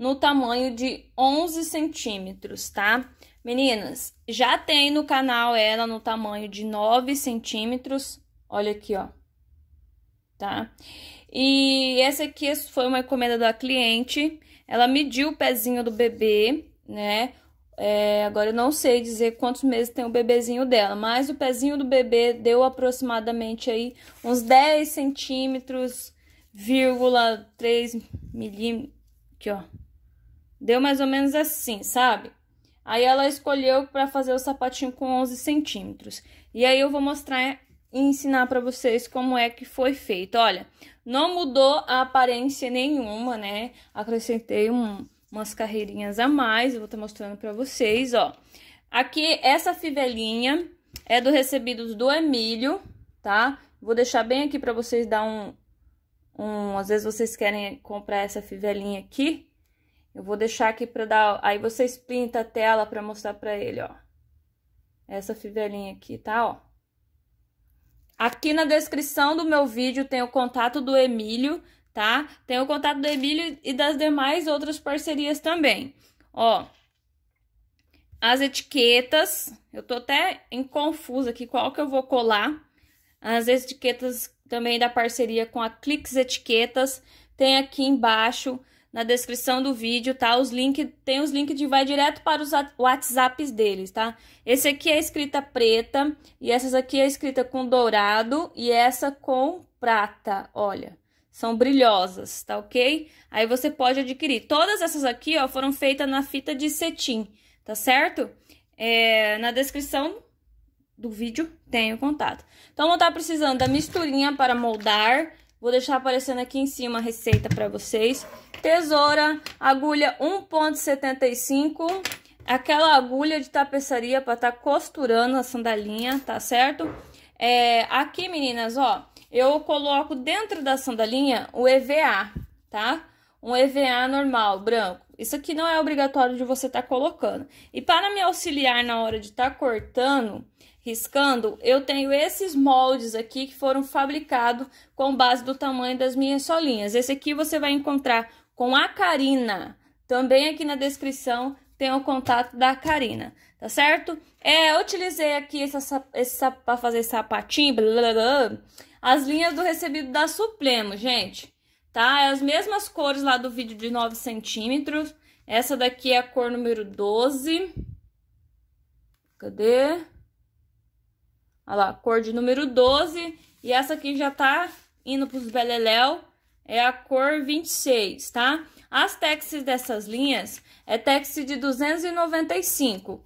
no tamanho de 11 centímetros, tá? Meninas, já tem no canal ela no tamanho de 9 centímetros, olha aqui, ó, tá? E essa aqui foi uma encomenda da cliente, ela mediu o pezinho do bebê, né? É, agora eu não sei dizer quantos meses tem o bebezinho dela, mas o pezinho do bebê deu aproximadamente aí uns 10 centímetros, vírgula 3 milímetros, aqui ó, Deu mais ou menos assim, sabe? Aí ela escolheu para fazer o sapatinho com 11 centímetros. E aí eu vou mostrar e ensinar para vocês como é que foi feito. Olha, não mudou a aparência nenhuma, né? Acrescentei um, umas carreirinhas a mais, eu vou estar tá mostrando para vocês, ó. Aqui, essa fivelinha é do recebido do Emílio, tá? Vou deixar bem aqui para vocês dar um, um... Às vezes vocês querem comprar essa fivelinha aqui, eu vou deixar aqui para dar... Aí vocês splinta a tela para mostrar para ele, ó. Essa fivelinha aqui, tá? Ó. Aqui na descrição do meu vídeo tem o contato do Emílio, tá? Tem o contato do Emílio e das demais outras parcerias também. Ó, as etiquetas, eu tô até em confusa aqui qual que eu vou colar. As etiquetas também da parceria com a Clix Etiquetas, tem aqui embaixo na descrição do vídeo, tá? Os link, tem os links de vai direto para os WhatsApps deles, tá? Esse aqui é escrita preta e essas aqui é escrita com dourado e essa com prata, olha. São brilhosas, tá ok? Aí você pode adquirir. Todas essas aqui, ó, foram feitas na fita de cetim, tá certo? É, na descrição do vídeo tem o contato. Então, vou estar tá precisando da misturinha para moldar Vou deixar aparecendo aqui em cima a receita para vocês. Tesoura, agulha 1.75, aquela agulha de tapeçaria para estar tá costurando a sandalinha, tá certo? É, aqui, meninas, ó, eu coloco dentro da sandalinha o EVA, tá? Um EVA normal, branco. Isso aqui não é obrigatório de você estar tá colocando. E para me auxiliar na hora de estar tá cortando, riscando, eu tenho esses moldes aqui que foram fabricados com base do tamanho das minhas solinhas. Esse aqui você vai encontrar com a Karina, também aqui na descrição tem o contato da Karina, tá certo? É, eu utilizei aqui essa, essa, pra fazer sapatinho, blá, blá, blá, as linhas do recebido da Supremo, gente, tá? É as mesmas cores lá do vídeo de 9 centímetros, essa daqui é a cor número 12, cadê? Olha lá, cor de número 12. E essa aqui já tá indo pros beleléu. É a cor 26, tá? As texas dessas linhas é texas de 295.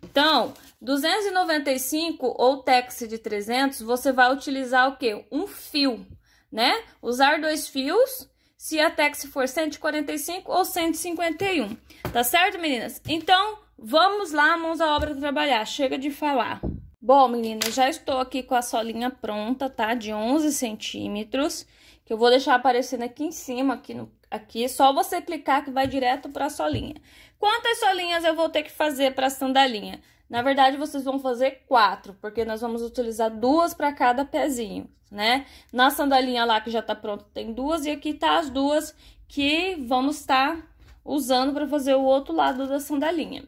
Então, 295 ou texas de 300, você vai utilizar o quê? Um fio, né? Usar dois fios se a tex for 145 ou 151. Tá certo, meninas? Então, vamos lá, mãos à obra trabalhar. Chega de falar. Bom, meninas, já estou aqui com a solinha pronta, tá? De 11 centímetros, que eu vou deixar aparecendo aqui em cima, aqui, no, aqui. Só você clicar que vai direto para a solinha. Quantas solinhas eu vou ter que fazer para a sandalinha? Na verdade, vocês vão fazer quatro, porque nós vamos utilizar duas para cada pezinho, né? Na sandalinha lá que já tá pronta tem duas e aqui tá as duas que vamos estar tá usando para fazer o outro lado da sandalinha.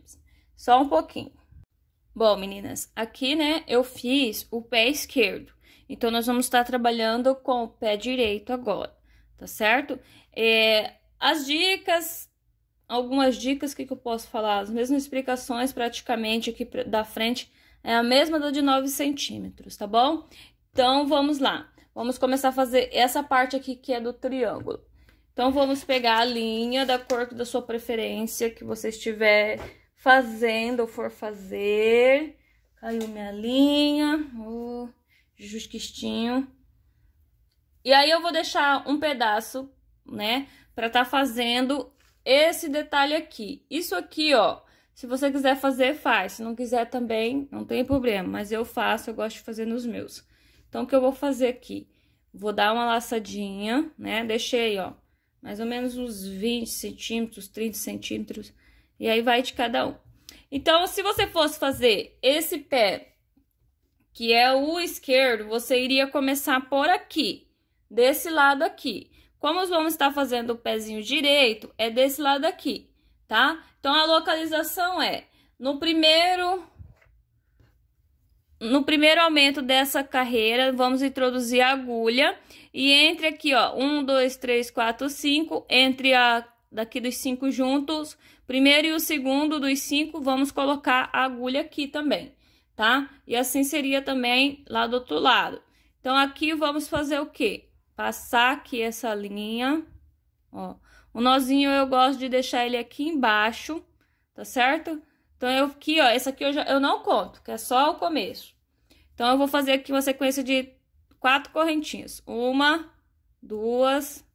Só um pouquinho. Bom, meninas, aqui, né, eu fiz o pé esquerdo. Então, nós vamos estar trabalhando com o pé direito agora, tá certo? É, as dicas, algumas dicas, que, que eu posso falar? As mesmas explicações praticamente aqui da frente, é a mesma da de 9 centímetros, tá bom? Então, vamos lá. Vamos começar a fazer essa parte aqui que é do triângulo. Então, vamos pegar a linha da cor da sua preferência que você estiver fazendo ou for fazer. Caiu minha linha, o oh, E aí eu vou deixar um pedaço, né, pra tá fazendo esse detalhe aqui. Isso aqui, ó, se você quiser fazer, faz. Se não quiser também, não tem problema, mas eu faço, eu gosto de fazer nos meus. Então, o que eu vou fazer aqui? Vou dar uma laçadinha, né, deixei, ó, mais ou menos uns 20 centímetros, 30 centímetros e aí vai de cada um. Então, se você fosse fazer esse pé, que é o esquerdo, você iria começar por aqui, desse lado aqui. Como vamos estar fazendo o pezinho direito, é desse lado aqui, tá? Então, a localização é no primeiro... No primeiro aumento dessa carreira, vamos introduzir a agulha. E entre aqui, ó, um, dois, três, quatro, cinco, entre a daqui dos cinco juntos, primeiro e o segundo dos cinco, vamos colocar a agulha aqui também, tá? E assim seria também lá do outro lado. Então, aqui vamos fazer o quê? Passar aqui essa linha, ó. O nozinho eu gosto de deixar ele aqui embaixo, tá certo? Então, eu aqui, ó, essa aqui eu, já, eu não conto, que é só o começo. Então, eu vou fazer aqui uma sequência de quatro correntinhas. Uma, duas,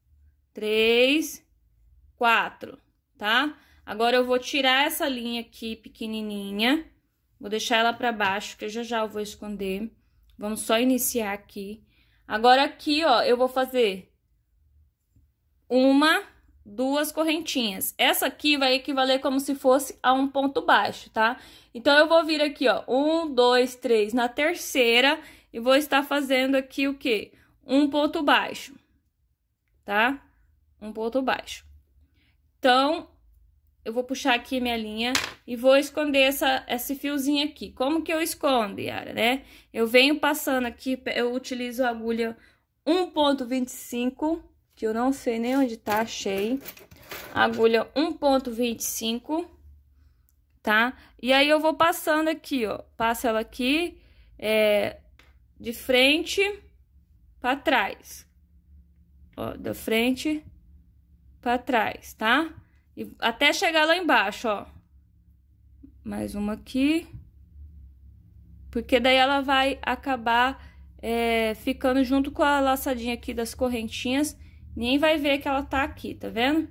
três, quatro, Tá? Agora, eu vou tirar essa linha aqui pequenininha, vou deixar ela pra baixo, que já já eu vou esconder. Vamos só iniciar aqui. Agora, aqui, ó, eu vou fazer uma, duas correntinhas. Essa aqui vai equivaler como se fosse a um ponto baixo, tá? Então, eu vou vir aqui, ó, um, dois, três, na terceira, e vou estar fazendo aqui o quê? Um ponto baixo, tá? Um ponto baixo. Então, eu vou puxar aqui minha linha e vou esconder essa, esse fiozinho aqui. Como que eu escondo, Yara, né? Eu venho passando aqui, eu utilizo a agulha 1.25, que eu não sei nem onde tá, achei. Agulha 1.25, tá? E aí, eu vou passando aqui, ó. Passo ela aqui, é, de frente pra trás. Ó, da frente pra trás, tá? Tá? E até chegar lá embaixo, ó. Mais uma aqui. Porque daí ela vai acabar é, ficando junto com a laçadinha aqui das correntinhas. Nem vai ver que ela tá aqui, tá vendo?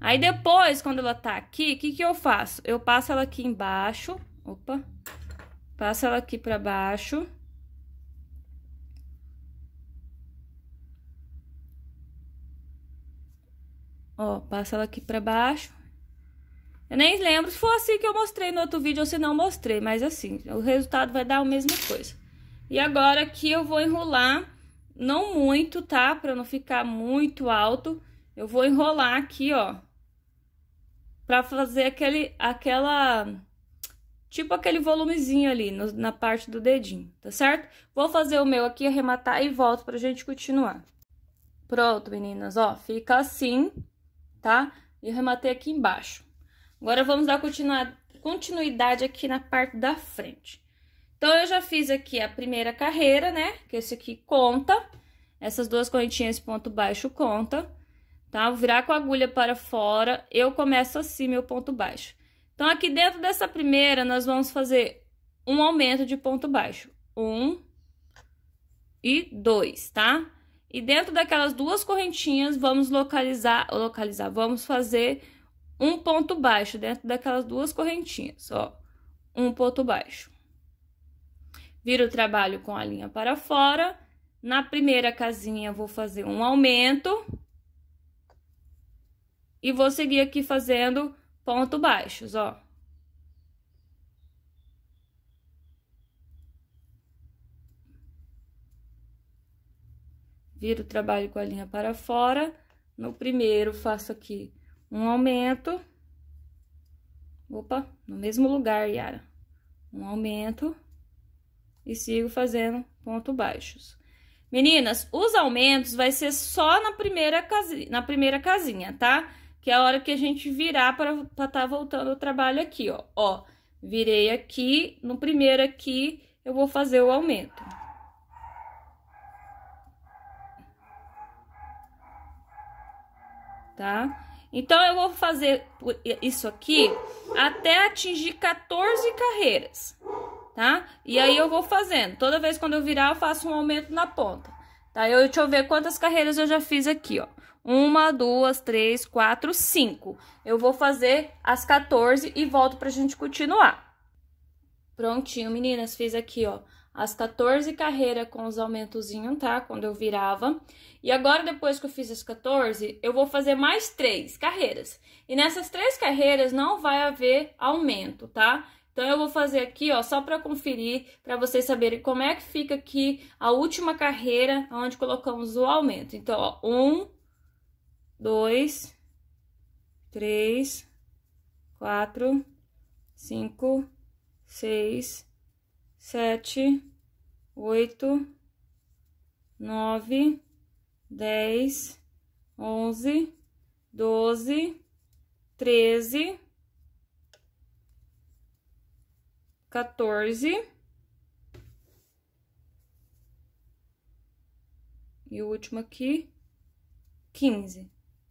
Aí depois, quando ela tá aqui, o que que eu faço? Eu passo ela aqui embaixo. Opa. Passo ela aqui pra baixo. Ó, passa ela aqui pra baixo. Eu nem lembro se foi assim que eu mostrei no outro vídeo ou se não mostrei, mas assim, o resultado vai dar a mesma coisa. E agora aqui eu vou enrolar, não muito, tá? Pra não ficar muito alto, eu vou enrolar aqui, ó. Pra fazer aquele, aquela tipo aquele volumezinho ali no, na parte do dedinho, tá certo? Vou fazer o meu aqui, arrematar e volto pra gente continuar. Pronto, meninas, ó, fica assim tá? E rematei aqui embaixo. Agora, vamos dar continuidade aqui na parte da frente. Então, eu já fiz aqui a primeira carreira, né? Que é esse aqui conta. Essas duas correntinhas ponto baixo conta, tá? Vou virar com a agulha para fora, eu começo assim meu ponto baixo. Então, aqui dentro dessa primeira, nós vamos fazer um aumento de ponto baixo. Um e dois, tá? E dentro daquelas duas correntinhas, vamos localizar, localizar, vamos fazer um ponto baixo dentro daquelas duas correntinhas, ó. Um ponto baixo. Viro o trabalho com a linha para fora. Na primeira casinha, vou fazer um aumento. E vou seguir aqui fazendo ponto baixos, ó. Viro o trabalho com a linha para fora. No primeiro, faço aqui um aumento. Opa, no mesmo lugar, Yara. Um aumento. E sigo fazendo ponto baixos. Meninas, os aumentos vai ser só na primeira, casinha, na primeira casinha, tá? Que é a hora que a gente virar para estar tá voltando o trabalho aqui, ó. Ó, virei aqui, no primeiro aqui eu vou fazer o aumento. tá? Então, eu vou fazer isso aqui até atingir 14 carreiras, tá? E aí, eu vou fazendo. Toda vez quando eu virar, eu faço um aumento na ponta, tá? Eu, deixa eu ver quantas carreiras eu já fiz aqui, ó. Uma, duas, três, quatro, cinco. Eu vou fazer as 14 e volto pra gente continuar. Prontinho, meninas. Fiz aqui, ó as 14 carreiras com os aumentozinhos, tá? Quando eu virava. E agora, depois que eu fiz as 14, eu vou fazer mais três carreiras. E nessas três carreiras não vai haver aumento, tá? Então, eu vou fazer aqui, ó, só para conferir, para vocês saberem como é que fica aqui a última carreira onde colocamos o aumento. Então, ó, um, dois, três, quatro, cinco, seis, sete, oito, nove, dez, onze, doze, treze, quatorze. E o último aqui, 15,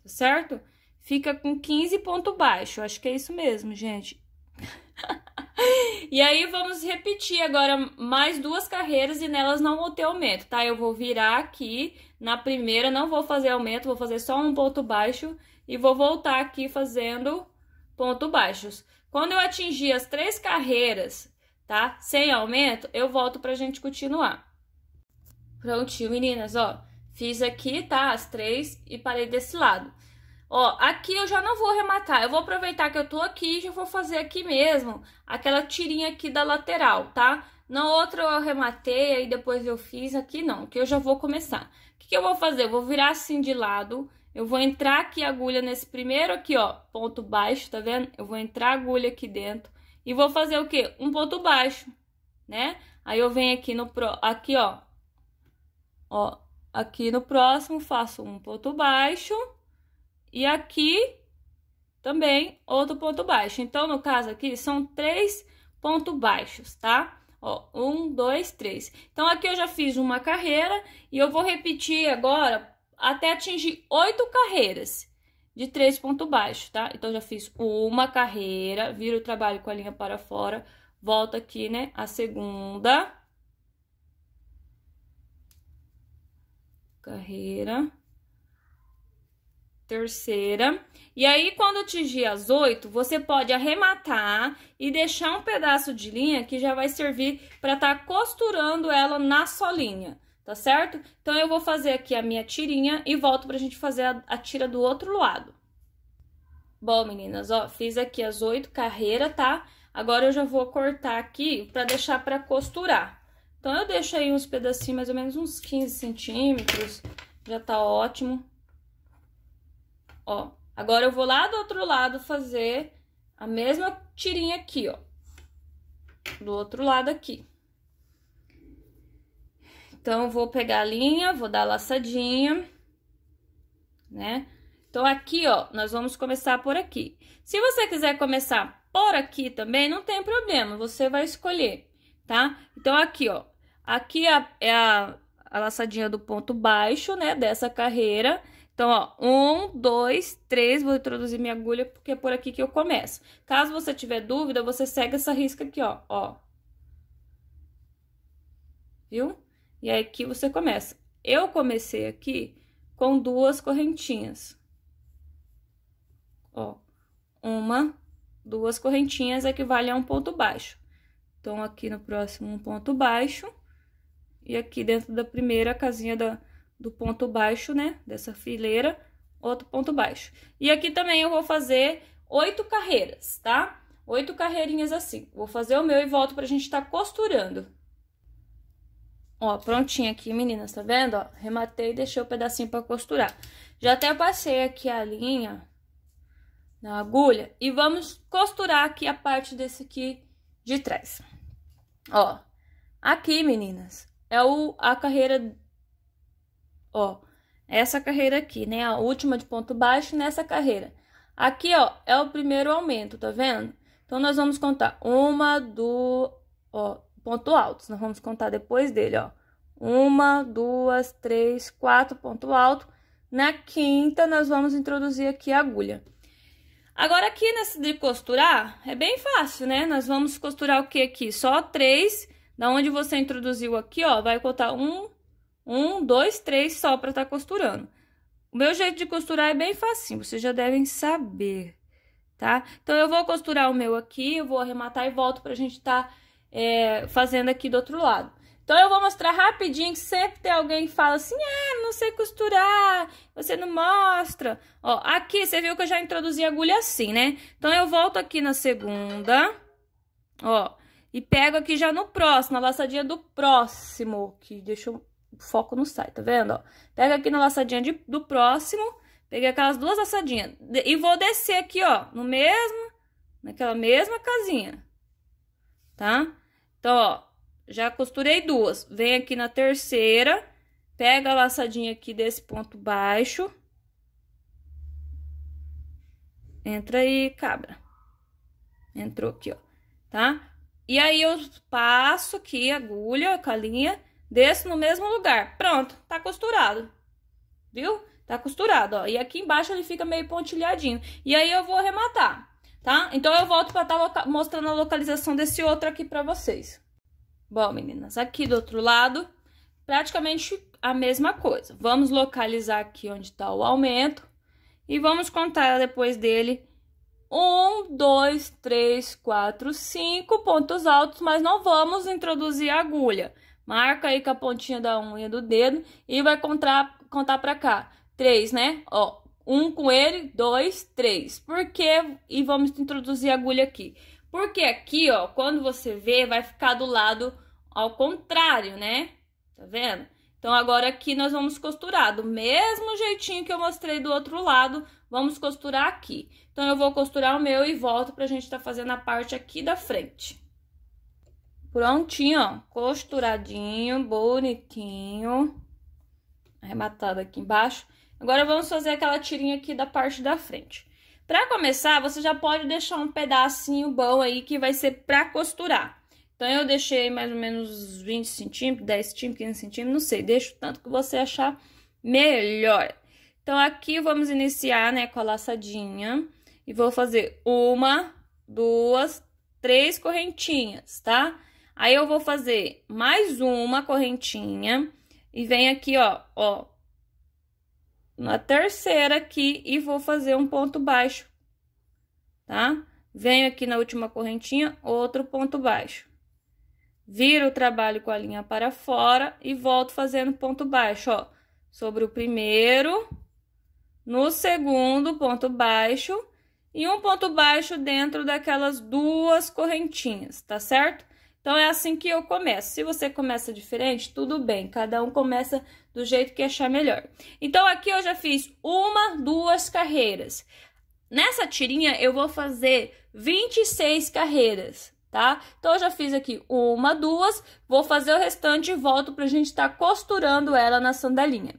tá certo? Fica com 15 ponto baixo, acho que é isso mesmo, gente. e aí vamos repetir agora mais duas carreiras e nelas não vou ter aumento, tá? Eu vou virar aqui na primeira, não vou fazer aumento, vou fazer só um ponto baixo e vou voltar aqui fazendo ponto baixos. Quando eu atingir as três carreiras, tá? Sem aumento, eu volto pra gente continuar. Prontinho, meninas, ó. Fiz aqui, tá? As três e parei desse lado. Ó, aqui eu já não vou rematar, eu vou aproveitar que eu tô aqui e já vou fazer aqui mesmo aquela tirinha aqui da lateral, tá? Na outra eu rematei, aí depois eu fiz, aqui não, que eu já vou começar. O que, que eu vou fazer? Eu vou virar assim de lado, eu vou entrar aqui a agulha nesse primeiro aqui, ó, ponto baixo, tá vendo? Eu vou entrar a agulha aqui dentro e vou fazer o quê? Um ponto baixo, né? Aí eu venho aqui no, aqui ó, ó, aqui no próximo faço um ponto baixo e aqui também outro ponto baixo. Então, no caso aqui, são três pontos baixos, tá? Ó, um, dois, três. Então, aqui eu já fiz uma carreira e eu vou repetir agora até atingir oito carreiras de três pontos baixos, tá? Então, já fiz uma carreira, viro o trabalho com a linha para fora, volto aqui, né? A segunda. Carreira terceira. E aí, quando atingir as oito, você pode arrematar e deixar um pedaço de linha que já vai servir para estar tá costurando ela na solinha, tá certo? Então, eu vou fazer aqui a minha tirinha e volto para a gente fazer a, a tira do outro lado. Bom, meninas, ó, fiz aqui as oito carreiras, tá? Agora, eu já vou cortar aqui para deixar para costurar. Então, eu deixo aí uns pedacinhos, mais ou menos uns 15 centímetros, já tá ótimo ó. Agora eu vou lá do outro lado fazer a mesma tirinha aqui, ó. Do outro lado aqui. Então, vou pegar a linha, vou dar laçadinha, né? Então, aqui, ó, nós vamos começar por aqui. Se você quiser começar por aqui também, não tem problema, você vai escolher, tá? Então, aqui, ó, aqui é a, é a, a laçadinha do ponto baixo, né, dessa carreira, então, ó, um, dois, três, vou introduzir minha agulha, porque é por aqui que eu começo. Caso você tiver dúvida, você segue essa risca aqui, ó, ó. Viu? E aí, é aqui você começa. Eu comecei aqui com duas correntinhas. Ó, uma, duas correntinhas equivale é a um ponto baixo. Então, aqui no próximo, um ponto baixo. E aqui dentro da primeira casinha da do ponto baixo, né, dessa fileira, outro ponto baixo. E aqui também eu vou fazer oito carreiras, tá? Oito carreirinhas assim. Vou fazer o meu e volto pra gente tá costurando. Ó, prontinho aqui, meninas, tá vendo? Ó, rematei e deixei o pedacinho pra costurar. Já até passei aqui a linha na agulha e vamos costurar aqui a parte desse aqui de trás. Ó, aqui, meninas, é o, a carreira ó, essa carreira aqui, né? A última de ponto baixo nessa carreira. Aqui, ó, é o primeiro aumento, tá vendo? Então, nós vamos contar uma, do ó, ponto alto. Nós vamos contar depois dele, ó. Uma, duas, três, quatro, ponto alto. Na quinta, nós vamos introduzir aqui a agulha. Agora, aqui nessa de costurar, é bem fácil, né? Nós vamos costurar o que aqui? Só três. Da onde você introduziu aqui, ó, vai contar um, um, dois, três só para estar tá costurando. O meu jeito de costurar é bem facinho, vocês já devem saber, tá? Então, eu vou costurar o meu aqui, eu vou arrematar e volto pra gente estar tá, é, fazendo aqui do outro lado. Então, eu vou mostrar rapidinho, que sempre tem alguém que fala assim, ah, não sei costurar, você não mostra. Ó, aqui, você viu que eu já introduzi a agulha assim, né? Então, eu volto aqui na segunda, ó, e pego aqui já no próximo, na laçadinha do próximo, que deixa eu o foco não sai, tá vendo? Ó, pega aqui na laçadinha de, do próximo, peguei aquelas duas laçadinhas. E vou descer aqui, ó, no mesmo, naquela mesma casinha, tá? Então, ó, já costurei duas. Vem aqui na terceira, pega a laçadinha aqui desse ponto baixo. Entra aí, cabra. Entrou aqui, ó, tá? E aí, eu passo aqui a agulha, a calinha, desço no mesmo lugar. Pronto, tá costurado. Viu? Tá costurado, ó. E aqui embaixo ele fica meio pontilhadinho. E aí eu vou arrematar, tá? Então eu volto pra estar tá mostrando a localização desse outro aqui pra vocês. Bom, meninas, aqui do outro lado, praticamente a mesma coisa. Vamos localizar aqui onde tá o aumento. E vamos contar depois dele um, dois, três, quatro, cinco pontos altos, mas não vamos introduzir a agulha. Marca aí com a pontinha da unha do dedo e vai contar, contar pra cá. Três, né? Ó, um com ele, dois, três. Por quê? E vamos introduzir a agulha aqui. Porque aqui, ó, quando você vê, vai ficar do lado ao contrário, né? Tá vendo? Então, agora aqui nós vamos costurar do mesmo jeitinho que eu mostrei do outro lado, vamos costurar aqui. Então, eu vou costurar o meu e volto pra gente tá fazendo a parte aqui da frente. Prontinho, ó. Costuradinho, bonitinho. Arrematado aqui embaixo. Agora vamos fazer aquela tirinha aqui da parte da frente. Pra começar, você já pode deixar um pedacinho bom aí que vai ser pra costurar. Então, eu deixei mais ou menos 20 centímetros, 10 centímetros, 15 centímetros, não sei. Deixa o tanto que você achar melhor. Então, aqui vamos iniciar, né, com a laçadinha. E vou fazer uma, duas, três correntinhas, tá? Tá? Aí, eu vou fazer mais uma correntinha e vem aqui, ó, ó, na terceira aqui e vou fazer um ponto baixo, tá? Venho aqui na última correntinha, outro ponto baixo. Viro o trabalho com a linha para fora e volto fazendo ponto baixo, ó. Sobre o primeiro, no segundo ponto baixo e um ponto baixo dentro daquelas duas correntinhas, tá certo? Então, é assim que eu começo. Se você começa diferente, tudo bem. Cada um começa do jeito que achar melhor. Então, aqui eu já fiz uma, duas carreiras. Nessa tirinha, eu vou fazer 26 carreiras, tá? Então, eu já fiz aqui uma, duas. Vou fazer o restante e volto pra gente estar tá costurando ela na sandalinha.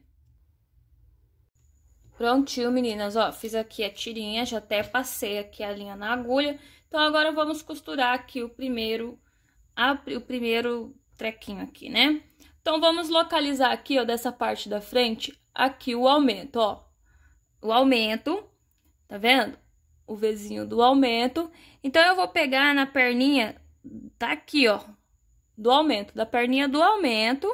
Prontinho, meninas, ó, fiz aqui a tirinha, já até passei aqui a linha na agulha. Então, agora vamos costurar aqui o primeiro a, o primeiro trequinho aqui, né? Então, vamos localizar aqui, ó, dessa parte da frente, aqui o aumento, ó. O aumento, tá vendo? O vizinho do aumento. Então, eu vou pegar na perninha, tá aqui, ó, do aumento. Da perninha do aumento,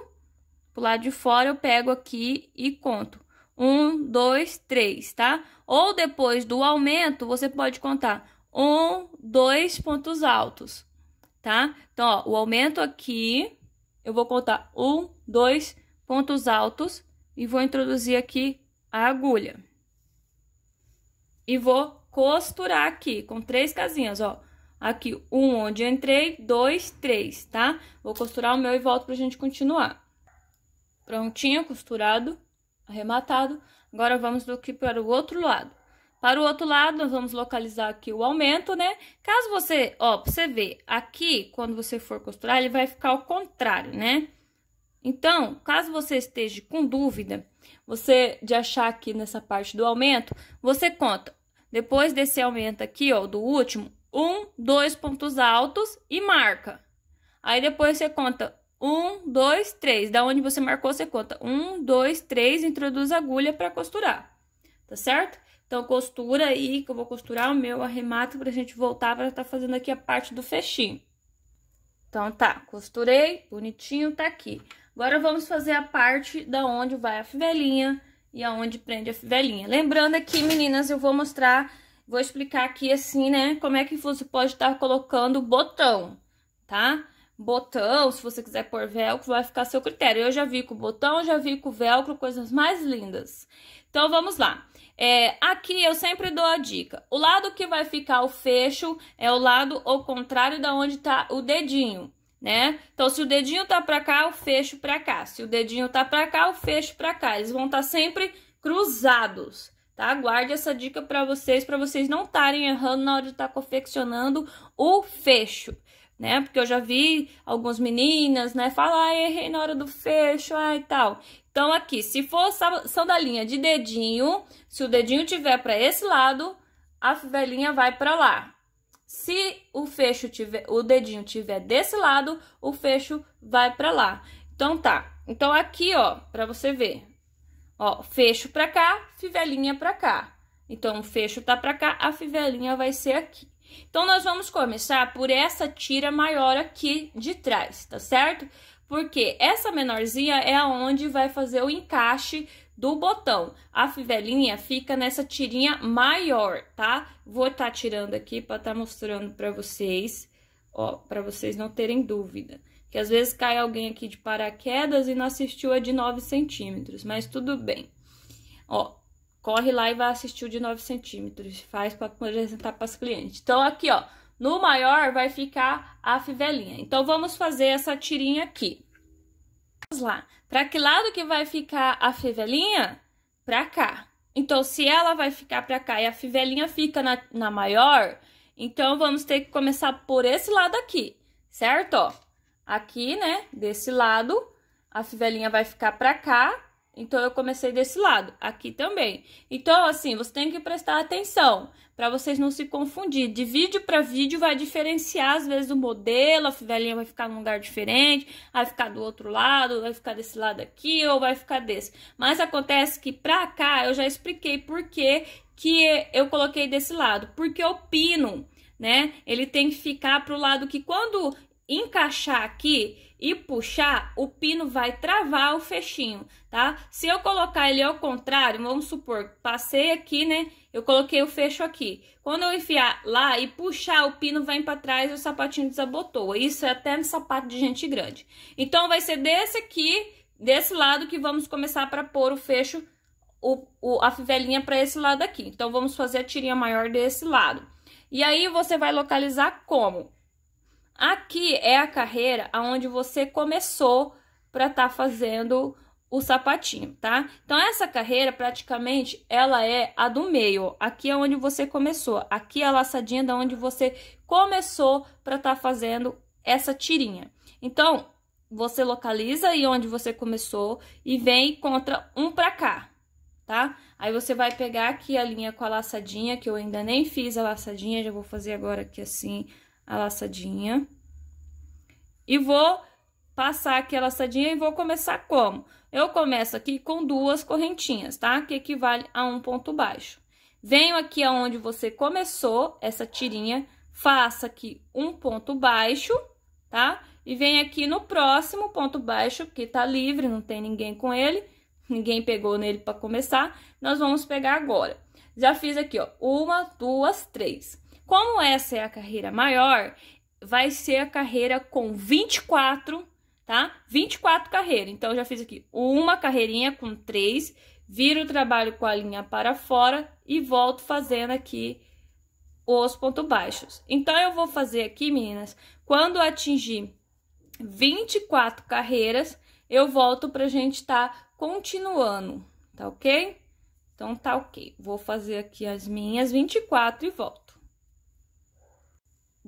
pro lado de fora, eu pego aqui e conto. Um, dois, três, tá? Ou depois do aumento, você pode contar um, dois pontos altos tá? Então, ó, o aumento aqui, eu vou contar um, dois pontos altos e vou introduzir aqui a agulha. E vou costurar aqui com três casinhas, ó. Aqui, um onde entrei, dois, três, tá? Vou costurar o meu e volto pra gente continuar. Prontinho, costurado, arrematado. Agora, vamos do que para o outro lado. Para o outro lado, nós vamos localizar aqui o aumento, né? Caso você, ó, você ver, aqui, quando você for costurar, ele vai ficar ao contrário, né? Então, caso você esteja com dúvida, você de achar aqui nessa parte do aumento, você conta, depois desse aumento aqui, ó, do último, um, dois pontos altos e marca. Aí, depois você conta um, dois, três. Da onde você marcou, você conta um, dois, três, introduz a agulha para costurar, tá certo? Então, costura aí, que eu vou costurar o meu arremato pra gente voltar pra estar tá fazendo aqui a parte do fechinho. Então, tá, costurei, bonitinho, tá aqui. Agora, vamos fazer a parte da onde vai a fivelinha e aonde prende a fivelinha. Lembrando aqui, meninas, eu vou mostrar, vou explicar aqui assim, né, como é que você pode estar tá colocando o botão, tá? Botão, se você quiser pôr velcro, vai ficar a seu critério. Eu já vi com botão, já vi com velcro, coisas mais lindas. Então, vamos lá. É, aqui eu sempre dou a dica. O lado que vai ficar o fecho é o lado ao contrário da onde está o dedinho, né? Então, se o dedinho tá para cá, o fecho para cá. Se o dedinho tá para cá, o fecho para cá. Eles vão estar tá sempre cruzados, tá? Guarde essa dica para vocês, para vocês não estarem errando na hora de estar tá confeccionando o fecho né? Porque eu já vi algumas meninas, né, falar, ah, errei na hora do fecho, ai, tal. Então, aqui, se for sandalinha de dedinho, se o dedinho tiver para esse lado, a fivelinha vai para lá. Se o fecho tiver, o dedinho tiver desse lado, o fecho vai para lá. Então, tá. Então, aqui, ó, para você ver. Ó, fecho para cá, fivelinha para cá. Então, o fecho tá para cá, a fivelinha vai ser aqui. Então, nós vamos começar por essa tira maior aqui de trás, tá certo? Porque essa menorzinha é aonde vai fazer o encaixe do botão. A fivelinha fica nessa tirinha maior, tá? Vou estar tá tirando aqui para estar tá mostrando para vocês, ó, para vocês não terem dúvida. Que às vezes cai alguém aqui de paraquedas e não assistiu a de 9 centímetros, mas tudo bem. Ó, corre lá e vai assistir o de 9 centímetros, faz para apresentar para as clientes. Então, aqui, ó, no maior vai ficar a fivelinha. Então, vamos fazer essa tirinha aqui. Vamos lá. Para que lado que vai ficar a fivelinha? Para cá. Então, se ela vai ficar para cá e a fivelinha fica na, na maior, então vamos ter que começar por esse lado aqui, certo? Ó, aqui, né? Desse lado, a fivelinha vai ficar para cá então, eu comecei desse lado, aqui também. Então, assim, você tem que prestar atenção para vocês não se confundir. De vídeo para vídeo vai diferenciar, às vezes, o modelo, a fivelinha vai ficar num lugar diferente, vai ficar do outro lado, vai ficar desse lado aqui ou vai ficar desse. Mas acontece que para cá eu já expliquei por que que eu coloquei desse lado, porque o pino, né, ele tem que ficar pro lado que quando encaixar aqui e puxar, o pino vai travar o fechinho, tá? Se eu colocar ele ao contrário, vamos supor, passei aqui, né? Eu coloquei o fecho aqui. Quando eu enfiar lá e puxar, o pino vem para trás e o sapatinho desabotou. Isso é até no sapato de gente grande. Então, vai ser desse aqui, desse lado, que vamos começar para pôr o fecho, o, o a fivelinha para esse lado aqui. Então, vamos fazer a tirinha maior desse lado. E aí, você vai localizar como? Aqui é a carreira aonde você começou para estar tá fazendo o sapatinho, tá? Então essa carreira praticamente ela é a do meio. Aqui é onde você começou. Aqui é a laçadinha da onde você começou para estar tá fazendo essa tirinha. Então você localiza aí onde você começou e vem contra um para cá, tá? Aí você vai pegar aqui a linha com a laçadinha que eu ainda nem fiz a laçadinha, já vou fazer agora aqui assim a laçadinha. E vou passar aqui a laçadinha e vou começar como? Eu começo aqui com duas correntinhas, tá? Que equivale a um ponto baixo. Venho aqui aonde você começou essa tirinha, faça aqui um ponto baixo, tá? E vem aqui no próximo ponto baixo, que tá livre, não tem ninguém com ele, ninguém pegou nele para começar. Nós vamos pegar agora. Já fiz aqui, ó, uma, duas, três. Como essa é a carreira maior, vai ser a carreira com 24, tá? 24 carreiras. Então, eu já fiz aqui uma carreirinha com três, viro o trabalho com a linha para fora e volto fazendo aqui os pontos baixos. Então, eu vou fazer aqui, meninas, quando atingir 24 carreiras, eu volto pra gente tá continuando, tá ok? Então, tá ok. Vou fazer aqui as minhas 24 e volto.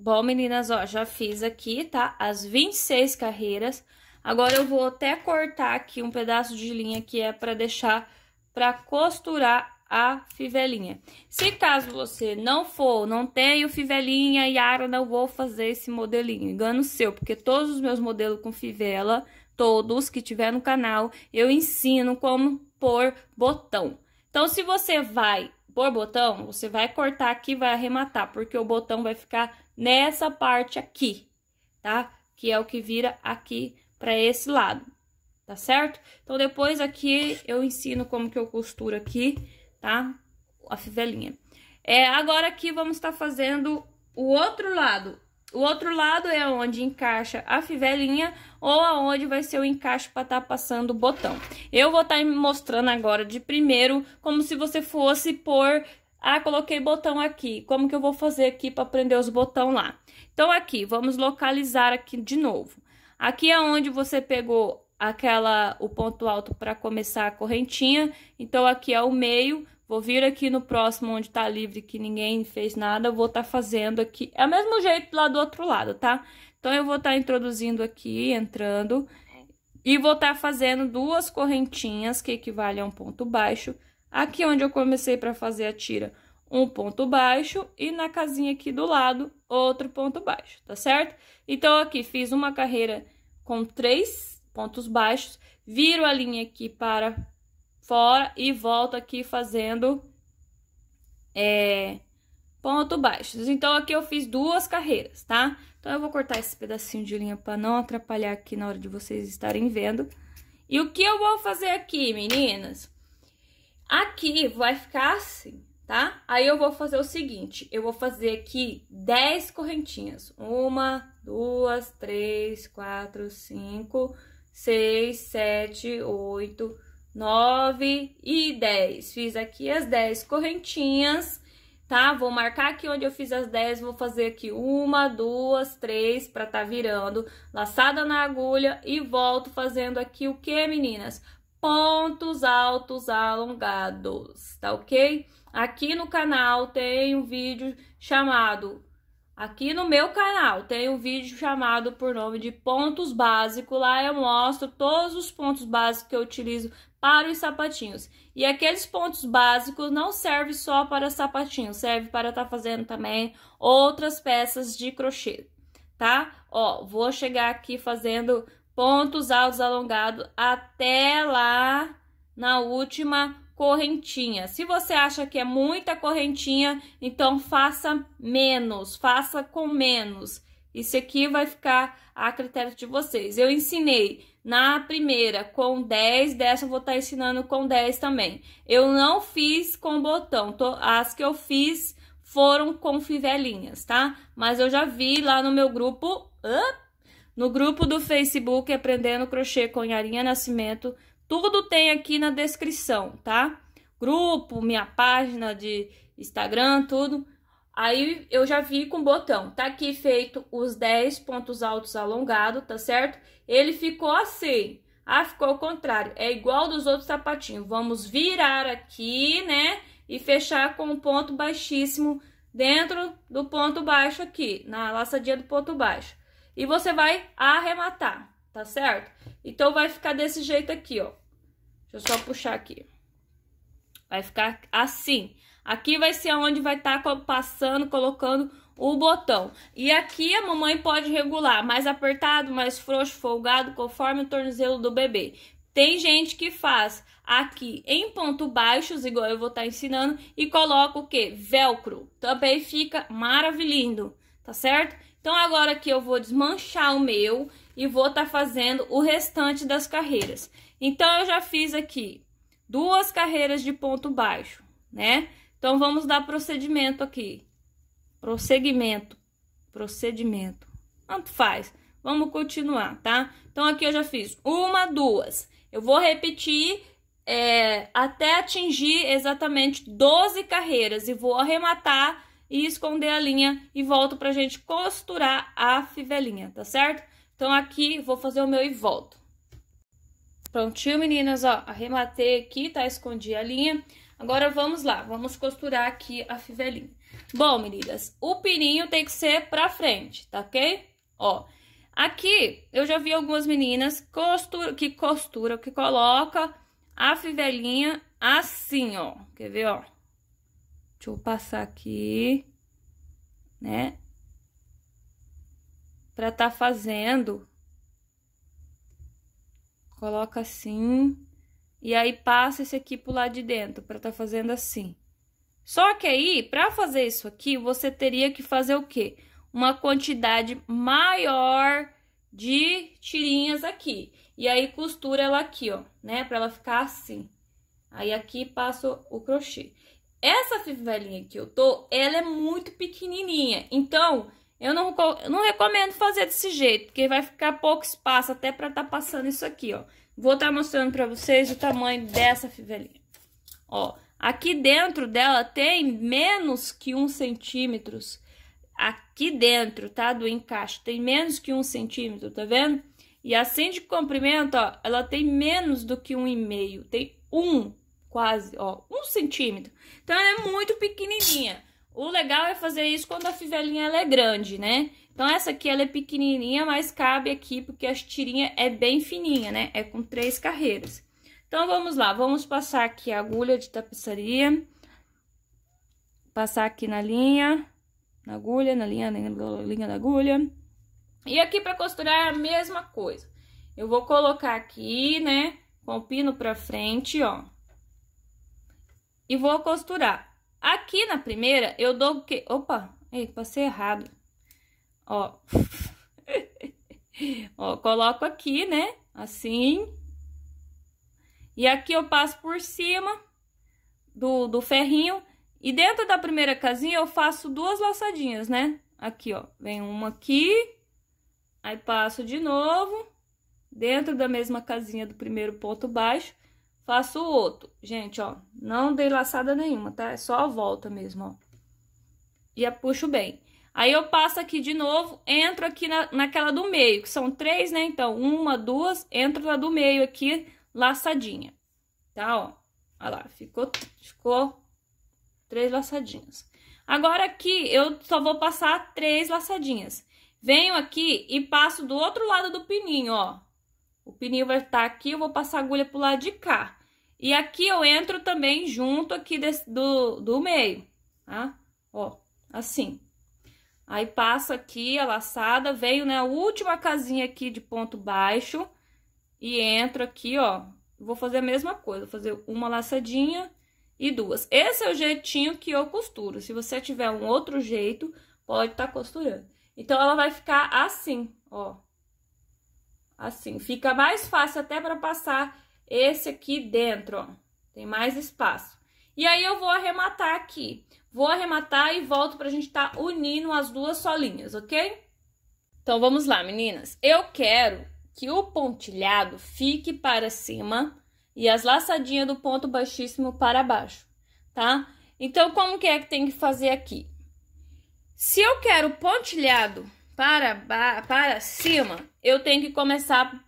Bom, meninas, ó, já fiz aqui, tá? As 26 carreiras. Agora eu vou até cortar aqui um pedaço de linha que é para deixar para costurar a fivelinha. Se caso você não for, não tenho fivelinha, e Yara, não vou fazer esse modelinho. Engano seu, porque todos os meus modelos com fivela, todos que tiver no canal, eu ensino como pôr botão. Então, se você vai por botão, você vai cortar aqui vai arrematar, porque o botão vai ficar nessa parte aqui, tá? Que é o que vira aqui para esse lado, tá certo? Então, depois aqui eu ensino como que eu costuro aqui, tá? A fivelinha. É, agora aqui vamos estar tá fazendo o outro lado, o outro lado é onde encaixa a fivelinha ou aonde vai ser o encaixe para estar tá passando o botão. Eu vou estar tá mostrando agora de primeiro como se você fosse pôr... Ah, coloquei botão aqui. Como que eu vou fazer aqui para prender os botão lá? Então, aqui, vamos localizar aqui de novo. Aqui é onde você pegou aquela o ponto alto para começar a correntinha. Então, aqui é o meio, Vou vir aqui no próximo onde tá livre que ninguém fez nada, vou tá fazendo aqui. É o mesmo jeito lá do outro lado, tá? Então, eu vou tá introduzindo aqui, entrando, e vou tá fazendo duas correntinhas que equivale a um ponto baixo. Aqui onde eu comecei para fazer a tira, um ponto baixo, e na casinha aqui do lado, outro ponto baixo, tá certo? Então, aqui fiz uma carreira com três pontos baixos, viro a linha aqui para fora e volto aqui fazendo é, ponto baixos. Então, aqui eu fiz duas carreiras, tá? Então, eu vou cortar esse pedacinho de linha para não atrapalhar aqui na hora de vocês estarem vendo. E o que eu vou fazer aqui, meninas? Aqui vai ficar assim, tá? Aí eu vou fazer o seguinte, eu vou fazer aqui 10 correntinhas. Uma, duas, três, quatro, cinco, seis, sete, oito, 9 e 10. Fiz aqui as 10 correntinhas, tá? Vou marcar aqui onde eu fiz as 10, vou fazer aqui uma, duas, três, pra tá virando, laçada na agulha e volto fazendo aqui o que, meninas? Pontos altos alongados, tá ok? Aqui no canal tem um vídeo chamado Aqui no meu canal tem um vídeo chamado por nome de pontos básicos. Lá eu mostro todos os pontos básicos que eu utilizo para os sapatinhos. E aqueles pontos básicos não serve só para sapatinhos serve para estar tá fazendo também outras peças de crochê, tá? Ó, vou chegar aqui fazendo pontos altos alongados até lá na última correntinha. Se você acha que é muita correntinha, então faça menos, faça com menos. Isso aqui vai ficar a critério de vocês. Eu ensinei na primeira, com 10, dessa eu vou estar tá ensinando com 10 também. Eu não fiz com botão, tô, as que eu fiz foram com fivelinhas, tá? Mas eu já vi lá no meu grupo, no grupo do Facebook Aprendendo Crochê com Yarinha Nascimento, tudo tem aqui na descrição, tá? Grupo, minha página de Instagram, tudo. Aí eu já vi com botão, tá aqui feito os 10 pontos altos alongados, tá certo? Ele ficou assim. Ah, ficou ao contrário, é igual dos outros sapatinhos. Vamos virar aqui, né? E fechar com um ponto baixíssimo dentro do ponto baixo aqui, na laçadinha do ponto baixo. E você vai arrematar, tá certo? Então, vai ficar desse jeito aqui, ó. Deixa eu só puxar aqui. Vai ficar assim. Aqui vai ser onde vai estar tá passando, colocando o botão. E aqui a mamãe pode regular mais apertado, mais frouxo, folgado, conforme o tornozelo do bebê. Tem gente que faz aqui em ponto baixos, igual eu vou estar tá ensinando, e coloca o que? Velcro. Também fica maravilhindo, tá certo? Então agora aqui eu vou desmanchar o meu e vou estar tá fazendo o restante das carreiras. Então eu já fiz aqui duas carreiras de ponto baixo, né? Então, vamos dar procedimento aqui. procedimento, Procedimento. Tanto faz. Vamos continuar, tá? Então, aqui eu já fiz uma, duas. Eu vou repetir é, até atingir exatamente 12 carreiras. E vou arrematar e esconder a linha e volto pra gente costurar a fivelinha, tá certo? Então, aqui vou fazer o meu e volto. Prontinho, meninas, ó, arrematei aqui, tá? Escondi a linha. Agora vamos lá, vamos costurar aqui a fivelinha. Bom, meninas, o pininho tem que ser pra frente, tá ok? Ó, aqui eu já vi algumas meninas costura, que costura, que coloca a fivelinha assim, ó. Quer ver, ó? Deixa eu passar aqui, né? Pra tá fazendo. Coloca assim. E aí passa esse aqui pro lado de dentro, para tá fazendo assim. Só que aí, para fazer isso aqui, você teria que fazer o quê? Uma quantidade maior de tirinhas aqui. E aí, costura ela aqui, ó, né? Pra ela ficar assim. Aí, aqui, passo o crochê. Essa fivelinha que eu tô, ela é muito pequenininha. Então, eu não, eu não recomendo fazer desse jeito, porque vai ficar pouco espaço até pra tá passando isso aqui, ó. Vou estar tá mostrando para vocês o tamanho dessa fivelinha. Ó, aqui dentro dela tem menos que um centímetros. Aqui dentro, tá? Do encaixe, tem menos que um centímetro, tá vendo? E assim de comprimento, ó, ela tem menos do que um e meio, Tem um quase, ó, um centímetro. Então, ela é muito pequenininha. O legal é fazer isso quando a fivelinha é grande, né? Então, essa aqui, ela é pequenininha, mas cabe aqui, porque a tirinha é bem fininha, né? É com três carreiras. Então, vamos lá, vamos passar aqui a agulha de tapeçaria. Passar aqui na linha, na agulha, na linha, na linha da agulha. E aqui, pra costurar, é a mesma coisa. Eu vou colocar aqui, né, com o pino pra frente, ó. E vou costurar. Aqui na primeira, eu dou o quê? Opa, ei, passei errado ó. ó, coloco aqui, né? Assim. E aqui eu passo por cima do, do ferrinho. E dentro da primeira casinha eu faço duas laçadinhas, né? Aqui, ó. Vem uma aqui. Aí passo de novo. Dentro da mesma casinha do primeiro ponto baixo. Faço outro. Gente, ó. Não dei laçada nenhuma, tá? É só a volta mesmo, ó. E a puxo bem. Aí eu passo aqui de novo, entro aqui na, naquela do meio, que são três, né? Então, uma, duas, entro na do meio aqui, laçadinha. Tá, ó. Olha lá, ficou, ficou três laçadinhas. Agora aqui, eu só vou passar três laçadinhas. Venho aqui e passo do outro lado do pininho, ó. O pininho vai estar tá aqui, eu vou passar a agulha pro lado de cá. E aqui eu entro também junto aqui desse, do, do meio, tá? Ó, assim. Aí passa aqui né, a laçada, venho na última casinha aqui de ponto baixo e entro aqui, ó. Vou fazer a mesma coisa, vou fazer uma laçadinha e duas. Esse é o jeitinho que eu costuro. Se você tiver um outro jeito, pode estar tá costurando. Então, ela vai ficar assim, ó. Assim, fica mais fácil até para passar esse aqui dentro, ó. Tem mais espaço. E aí, eu vou arrematar aqui. Vou arrematar e volto para a gente estar tá unindo as duas solinhas, ok? Então vamos lá, meninas. Eu quero que o pontilhado fique para cima e as laçadinhas do ponto baixíssimo para baixo, tá? Então como que é que tem que fazer aqui? Se eu quero pontilhado para, para cima, eu tenho que começar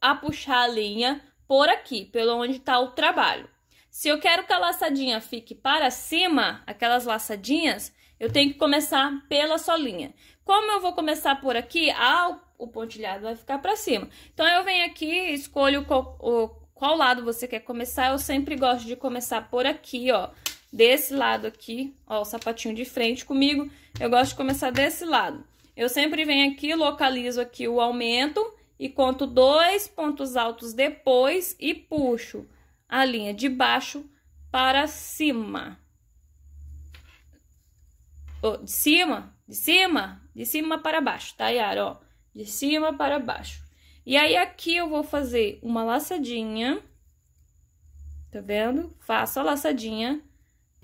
a puxar a linha por aqui, pelo onde está o trabalho. Se eu quero que a laçadinha fique para cima, aquelas laçadinhas, eu tenho que começar pela solinha. Como eu vou começar por aqui, ah, o pontilhado vai ficar para cima. Então, eu venho aqui, escolho qual, o, qual lado você quer começar. Eu sempre gosto de começar por aqui, ó. Desse lado aqui, ó, o sapatinho de frente comigo. Eu gosto de começar desse lado. Eu sempre venho aqui, localizo aqui o aumento e conto dois pontos altos depois e puxo a linha de baixo para cima. Oh, de cima, de cima, de cima para baixo, tá, Yara? Ó, de cima para baixo. E aí, aqui eu vou fazer uma laçadinha, tá vendo? Faço a laçadinha,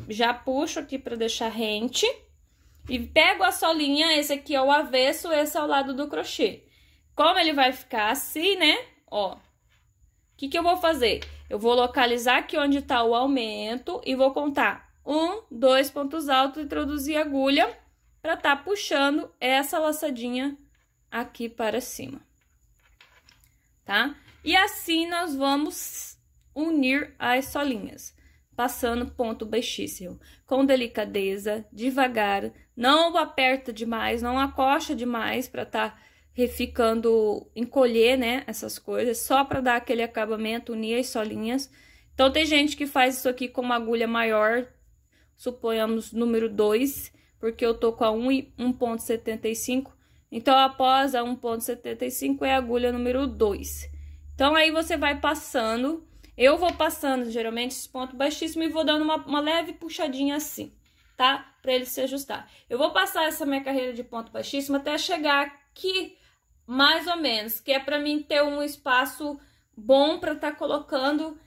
já puxo aqui para deixar rente. E pego a solinha, esse aqui é o avesso, esse é o lado do crochê. Como ele vai ficar assim, né? Ó, o que que eu vou fazer? Eu vou localizar aqui onde está o aumento e vou contar um, dois pontos altos, e introduzir a agulha para estar tá puxando essa laçadinha aqui para cima, tá? E assim nós vamos unir as solinhas, passando ponto baixíssimo, com delicadeza, devagar, não aperta demais, não acosta demais para estar tá reficando, encolher, né, essas coisas, só para dar aquele acabamento, unir as solinhas. Então, tem gente que faz isso aqui com uma agulha maior, suponhamos número 2, porque eu tô com a 1,75. Então, após a 1,75 é a agulha número 2. Então, aí você vai passando. Eu vou passando, geralmente, esse ponto baixíssimo e vou dando uma, uma leve puxadinha assim, tá? Pra ele se ajustar. Eu vou passar essa minha carreira de ponto baixíssimo até chegar aqui mais ou menos, que é para mim ter um espaço bom para estar tá colocando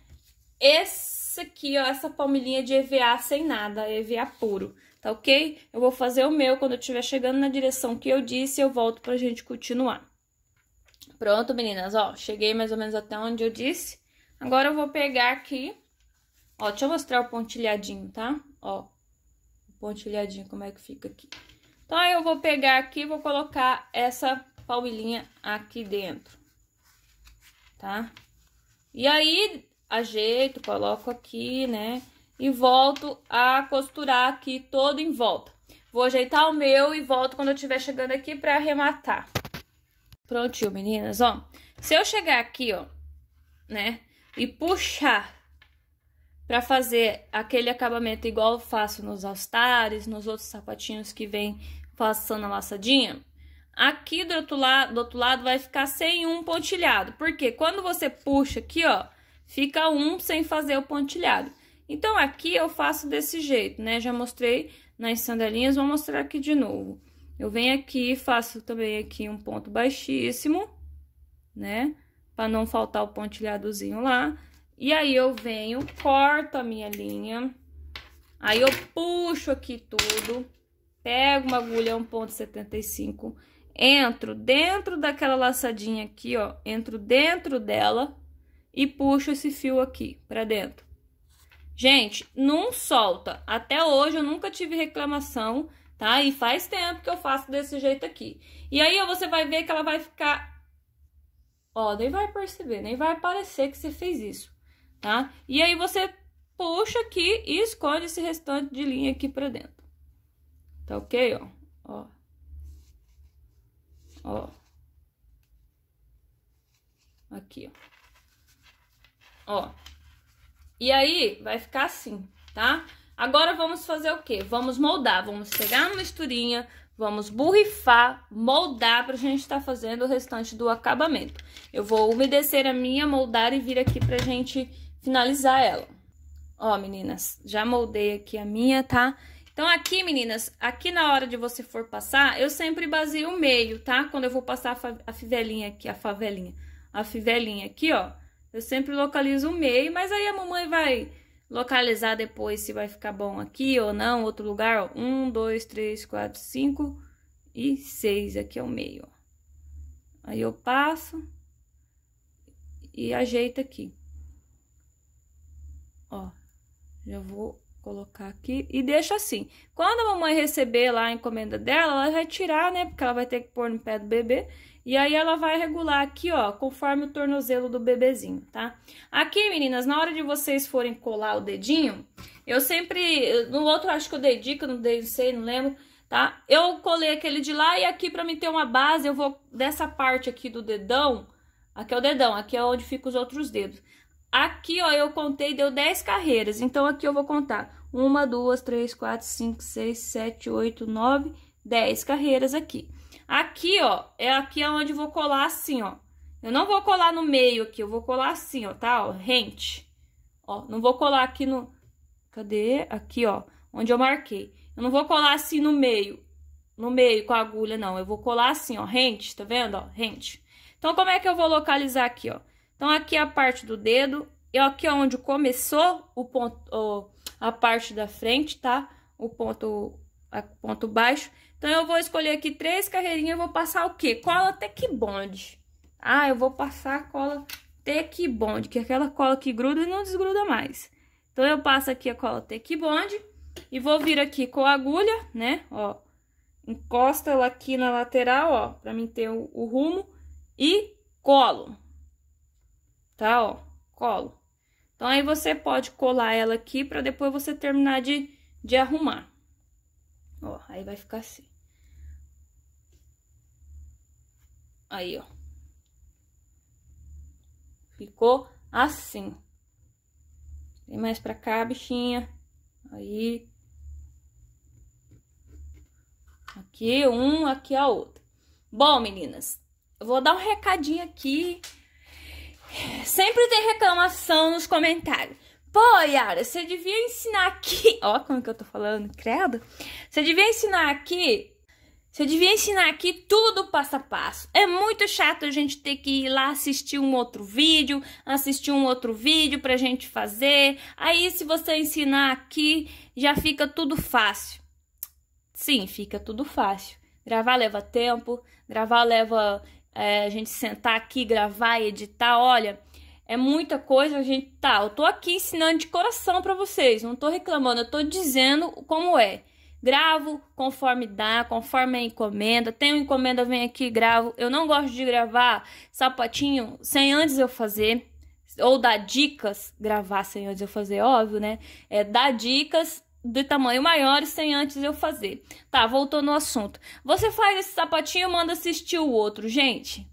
esse aqui, ó, essa palmilhinha de EVA sem nada, EVA puro, tá ok? Eu vou fazer o meu, quando eu estiver chegando na direção que eu disse, eu volto pra gente continuar. Pronto, meninas, ó, cheguei mais ou menos até onde eu disse. Agora eu vou pegar aqui, ó, deixa eu mostrar o pontilhadinho, tá? Ó, o pontilhadinho, como é que fica aqui. Então, aí eu vou pegar aqui, vou colocar essa palmilhinha aqui dentro, tá? E aí, ajeito, coloco aqui, né? E volto a costurar aqui todo em volta. Vou ajeitar o meu e volto quando eu estiver chegando aqui pra arrematar. Prontinho, meninas, ó. Se eu chegar aqui, ó, né? E puxar para fazer aquele acabamento igual eu faço nos alstares, nos outros sapatinhos que vem passando a laçadinha, Aqui do outro, lado, do outro lado vai ficar sem um pontilhado, porque quando você puxa aqui, ó, fica um sem fazer o pontilhado. Então, aqui eu faço desse jeito, né? Já mostrei nas sandalinhas, vou mostrar aqui de novo. Eu venho aqui, faço também aqui um ponto baixíssimo, né? Pra não faltar o pontilhadozinho lá. E aí, eu venho, corto a minha linha, aí eu puxo aqui tudo, pego uma agulha 1.75 entro dentro daquela laçadinha aqui, ó, entro dentro dela e puxo esse fio aqui para dentro. Gente, não solta. Até hoje eu nunca tive reclamação, tá? E faz tempo que eu faço desse jeito aqui. E aí você vai ver que ela vai ficar... Ó, nem vai perceber, nem vai aparecer que você fez isso, tá? E aí você puxa aqui e esconde esse restante de linha aqui pra dentro. Tá ok, ó? Ó, ó. Aqui, ó. Ó. E aí, vai ficar assim, tá? Agora, vamos fazer o quê? Vamos moldar, vamos pegar uma misturinha, Vamos borrifar, moldar para gente estar tá fazendo o restante do acabamento. Eu vou umedecer a minha, moldar e vir aqui para gente finalizar ela. Ó, meninas, já moldei aqui a minha, tá? Então, aqui, meninas, aqui na hora de você for passar, eu sempre baseio o meio, tá? Quando eu vou passar a, fa a fivelinha aqui, a favelinha, a fivelinha aqui, ó. Eu sempre localizo o meio, mas aí a mamãe vai localizar depois se vai ficar bom aqui ou não, outro lugar, ó. Um, dois, três, quatro, cinco e seis, aqui é o meio, ó. Aí eu passo e ajeito aqui. Ó, já vou colocar aqui e deixa assim. Quando a mamãe receber lá a encomenda dela, ela vai tirar, né? Porque ela vai ter que pôr no pé do bebê. E aí ela vai regular aqui, ó, conforme o tornozelo do bebezinho, tá? Aqui, meninas, na hora de vocês forem colar o dedinho, eu sempre... No outro, acho que eu dei dica, não dei, não sei, não lembro, tá? Eu colei aquele de lá e aqui, pra mim ter uma base, eu vou dessa parte aqui do dedão... Aqui é o dedão, aqui é onde ficam os outros dedos. Aqui, ó, eu contei, deu 10 carreiras. Então, aqui eu vou contar uma, duas, três, quatro, cinco, seis, sete, oito, nove, dez carreiras aqui. Aqui, ó, é aqui onde vou colar assim, ó. Eu não vou colar no meio aqui, eu vou colar assim, ó, tá? Ó, rente. Ó, não vou colar aqui no... Cadê? Aqui, ó, onde eu marquei. Eu não vou colar assim no meio, no meio com a agulha, não. Eu vou colar assim, ó, rente, tá vendo? Ó, rente. Então, como é que eu vou localizar aqui, ó? Então, aqui é a parte do dedo, e aqui é onde começou o ponto... Ó, a parte da frente, tá? O ponto, a, ponto baixo. Então, eu vou escolher aqui três carreirinhas, eu vou passar o quê? Cola Tech Bond. Ah, eu vou passar cola Tech Bond, que é aquela cola que gruda e não desgruda mais. Então, eu passo aqui a cola Tech Bond e vou vir aqui com a agulha, né? Ó, encosta ela aqui na lateral, ó, pra mim ter o, o rumo e colo, tá? Ó, colo. Então, aí você pode colar ela aqui para depois você terminar de, de arrumar. Ó, aí vai ficar assim. Aí, ó. Ficou assim. Vem mais pra cá, bichinha. Aí. Aqui um, aqui a outra. Bom, meninas, eu vou dar um recadinho aqui Sempre tem reclamação nos comentários. Pô, Yara, você devia ensinar aqui. Ó, como que eu tô falando, credo? Você devia ensinar aqui. Você devia ensinar aqui tudo passo a passo. É muito chato a gente ter que ir lá assistir um outro vídeo, assistir um outro vídeo pra gente fazer. Aí, se você ensinar aqui, já fica tudo fácil. Sim, fica tudo fácil. Gravar leva tempo, gravar leva é, a gente sentar aqui, gravar, editar, olha, é muita coisa, a gente tá, eu tô aqui ensinando de coração para vocês, não tô reclamando, eu tô dizendo como é. Gravo conforme dá, conforme a é encomenda. Tenho encomenda, vem aqui, gravo. Eu não gosto de gravar sapatinho sem antes eu fazer ou dar dicas, gravar sem antes eu fazer, óbvio, né? É dar dicas de tamanho maior sem antes eu fazer. Tá, voltou no assunto. Você faz esse sapatinho, manda assistir o outro, gente.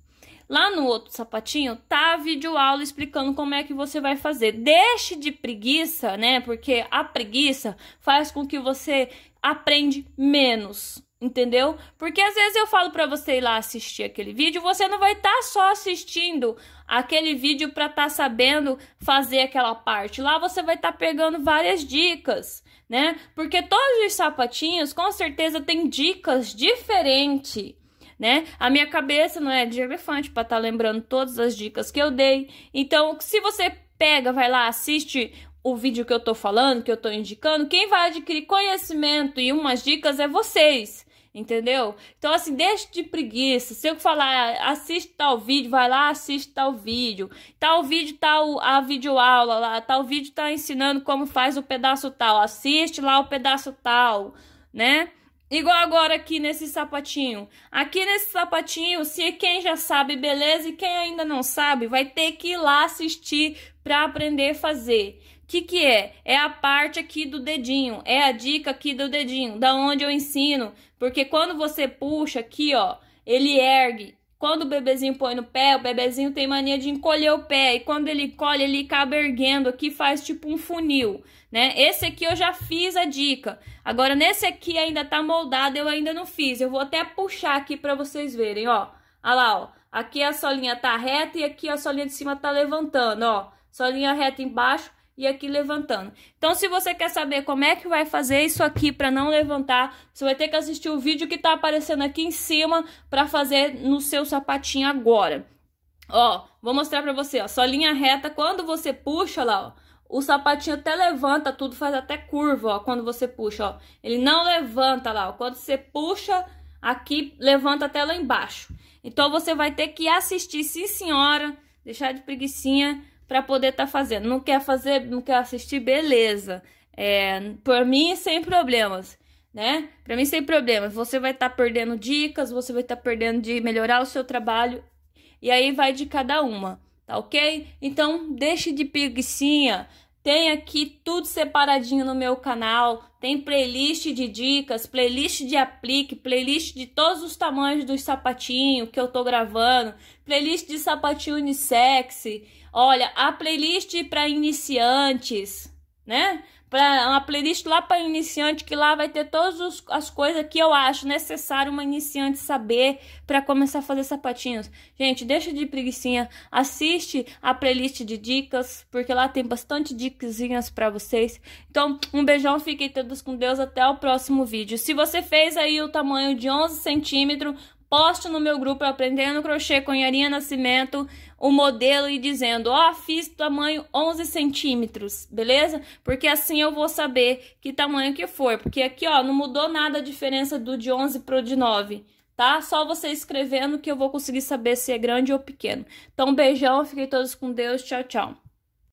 Lá no outro sapatinho tá a vídeo aula explicando como é que você vai fazer. Deixe de preguiça, né? Porque a preguiça faz com que você aprende menos. Entendeu? Porque às vezes eu falo para você ir lá assistir aquele vídeo, você não vai estar tá só assistindo aquele vídeo para estar tá sabendo fazer aquela parte. Lá você vai estar tá pegando várias dicas né? Porque todos os sapatinhos com certeza têm dicas diferentes. Né? A minha cabeça não é de elefante para estar tá lembrando todas as dicas que eu dei. Então, se você pega, vai lá, assiste o vídeo que eu tô falando, que eu tô indicando, quem vai adquirir conhecimento e umas dicas é vocês. Entendeu? Então, assim, deixe de preguiça. Se eu falar, assiste tal vídeo, vai lá, assiste tal vídeo. Tal vídeo, tal tá a videoaula lá, tal vídeo tá ensinando como faz o pedaço tal. Assiste lá o pedaço tal, né? Igual agora aqui nesse sapatinho. Aqui nesse sapatinho, se quem já sabe, beleza, e quem ainda não sabe, vai ter que ir lá assistir para aprender a fazer que, que é? É a parte aqui do dedinho, é a dica aqui do dedinho, da onde eu ensino. Porque quando você puxa aqui, ó, ele ergue. Quando o bebezinho põe no pé, o bebezinho tem mania de encolher o pé. E quando ele colhe, ele acaba erguendo aqui, faz tipo um funil, né? Esse aqui eu já fiz a dica. Agora, nesse aqui ainda tá moldado, eu ainda não fiz. Eu vou até puxar aqui pra vocês verem, ó. Olha lá, ó. Aqui a solinha tá reta e aqui a solinha de cima tá levantando, ó. Solinha reta embaixo, e aqui levantando. Então, se você quer saber como é que vai fazer isso aqui para não levantar, você vai ter que assistir o vídeo que tá aparecendo aqui em cima para fazer no seu sapatinho agora. Ó, vou mostrar para você, ó, só linha reta, quando você puxa lá, ó, o sapatinho até levanta tudo, faz até curva, ó, quando você puxa, ó. Ele não levanta lá, ó. Quando você puxa aqui, levanta até lá embaixo. Então, você vai ter que assistir, sim senhora, deixar de preguiçinha, para poder estar tá fazendo. Não quer fazer, não quer assistir, beleza. É, por mim, sem problemas, né? Para mim, sem problemas. Você vai estar tá perdendo dicas, você vai estar tá perdendo de melhorar o seu trabalho. E aí vai de cada uma, tá ok? Então, deixe de preguiçinha. Tem aqui tudo separadinho no meu canal. Tem playlist de dicas, playlist de aplique, playlist de todos os tamanhos dos sapatinhos que eu tô gravando, playlist de sapatinho unissex. Olha, a playlist para iniciantes, né? Para uma playlist lá para iniciante que lá vai ter todas os, as coisas que eu acho necessário uma iniciante saber para começar a fazer sapatinhos. Gente, deixa de preguiçinha, assiste a playlist de dicas, porque lá tem bastante dicasinhas para vocês. Então, um beijão, fiquem todos com Deus até o próximo vídeo. Se você fez aí o tamanho de 11 centímetros Posto no meu grupo Aprendendo Crochê com Yarinha Nascimento o modelo e dizendo, ó, oh, fiz tamanho 11 centímetros, beleza? Porque assim eu vou saber que tamanho que for porque aqui, ó, não mudou nada a diferença do de 11 pro de 9, tá? Só você escrevendo que eu vou conseguir saber se é grande ou pequeno. Então, beijão, fiquem todos com Deus, tchau, tchau.